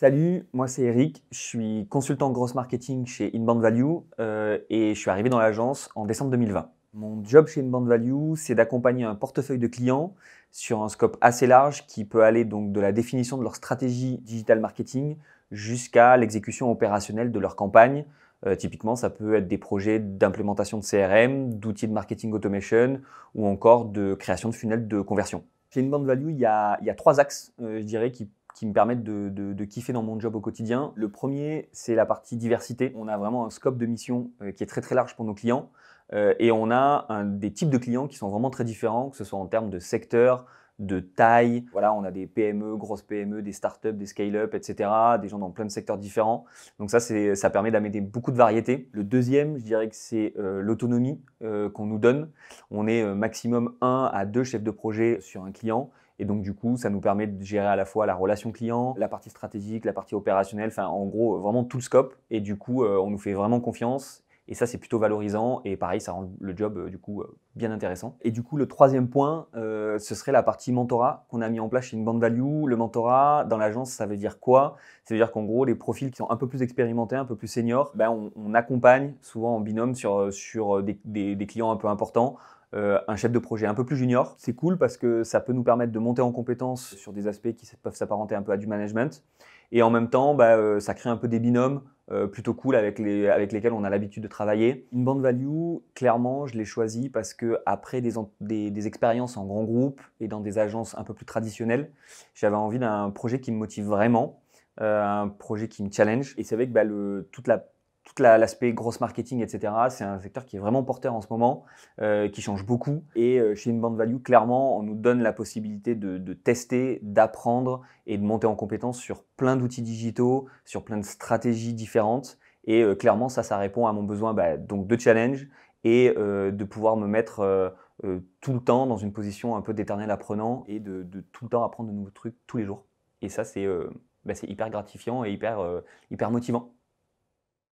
Salut, moi c'est Eric, je suis consultant gross marketing chez Inbound Value euh, et je suis arrivé dans l'agence en décembre 2020. Mon job chez Inbound Value, c'est d'accompagner un portefeuille de clients sur un scope assez large qui peut aller donc de la définition de leur stratégie digital marketing jusqu'à l'exécution opérationnelle de leur campagne. Euh, typiquement, ça peut être des projets d'implémentation de CRM, d'outils de marketing automation ou encore de création de funnels de conversion. Chez Inbound Value, il y a, trois axes, euh, je dirais, qui qui me permettent de, kiffer dans mon job au quotidien. Le premier, c'est la partie diversité. On a vraiment un scope de mission euh, qui est très très large pour nos clients. Euh, et on a des types de clients qui sont vraiment très différents, que ce soit en termes de secteur, de taille. Voilà, on a des PME, grosses PME, des startups, des scale-up, etc. Des gens dans plein de secteurs différents. Donc ça, ça permet d'amener beaucoup de variété. Le deuxième, je dirais que c'est euh, l'autonomie euh, qu'on nous donne. On est euh, maximum un à deux chefs de projet sur un client. Et donc, du coup, ça nous permet de gérer à la fois la relation client, la partie stratégique, la partie opérationnelle, enfin, en gros, vraiment tout le scope. Et du coup, on nous fait vraiment confiance et ça, c'est plutôt valorisant et pareil, ça rend le job euh, du coup euh, bien intéressant. Et du coup, le troisième point, euh, ce serait la partie mentorat qu'on a mis en place chez une bande value. Le mentorat dans l'agence, ça veut dire quoi Ça veut dire qu'en gros, les profils qui sont un peu plus expérimentés, un peu plus seniors, ben, on, accompagne souvent en binôme sur, sur des clients un peu importants euh, un chef de projet un peu plus junior. C'est cool parce que ça peut nous permettre de monter en compétences sur des aspects qui peuvent s'apparenter un peu à du management. Et en même temps, bah, euh, ça crée un peu des binômes euh, plutôt cool avec, les, avec lesquels on a l'habitude de travailler. Une bande value, clairement, je l'ai choisie parce que après des, expériences en grand groupe et dans des agences un peu plus traditionnelles, j'avais envie d'un projet qui me motive vraiment, un projet qui me challenge. Et c'est vrai que bah, toute la tout l'aspect grosse marketing, etc. C'est un secteur qui est vraiment porteur en ce moment, euh, qui change beaucoup. Et chez euh, chez Inbound Value, clairement, on nous donne la possibilité de, tester, d'apprendre et de monter en compétence sur plein d'outils digitaux, sur plein de stratégies différentes. Et euh, clairement, ça, ça répond à mon besoin bah, donc de challenge et de pouvoir me mettre tout le temps dans une position un peu d'éternel apprenant et de, tout le temps apprendre de nouveaux trucs tous les jours. Et ça, c'est bah, hyper gratifiant et hyper, hyper motivant.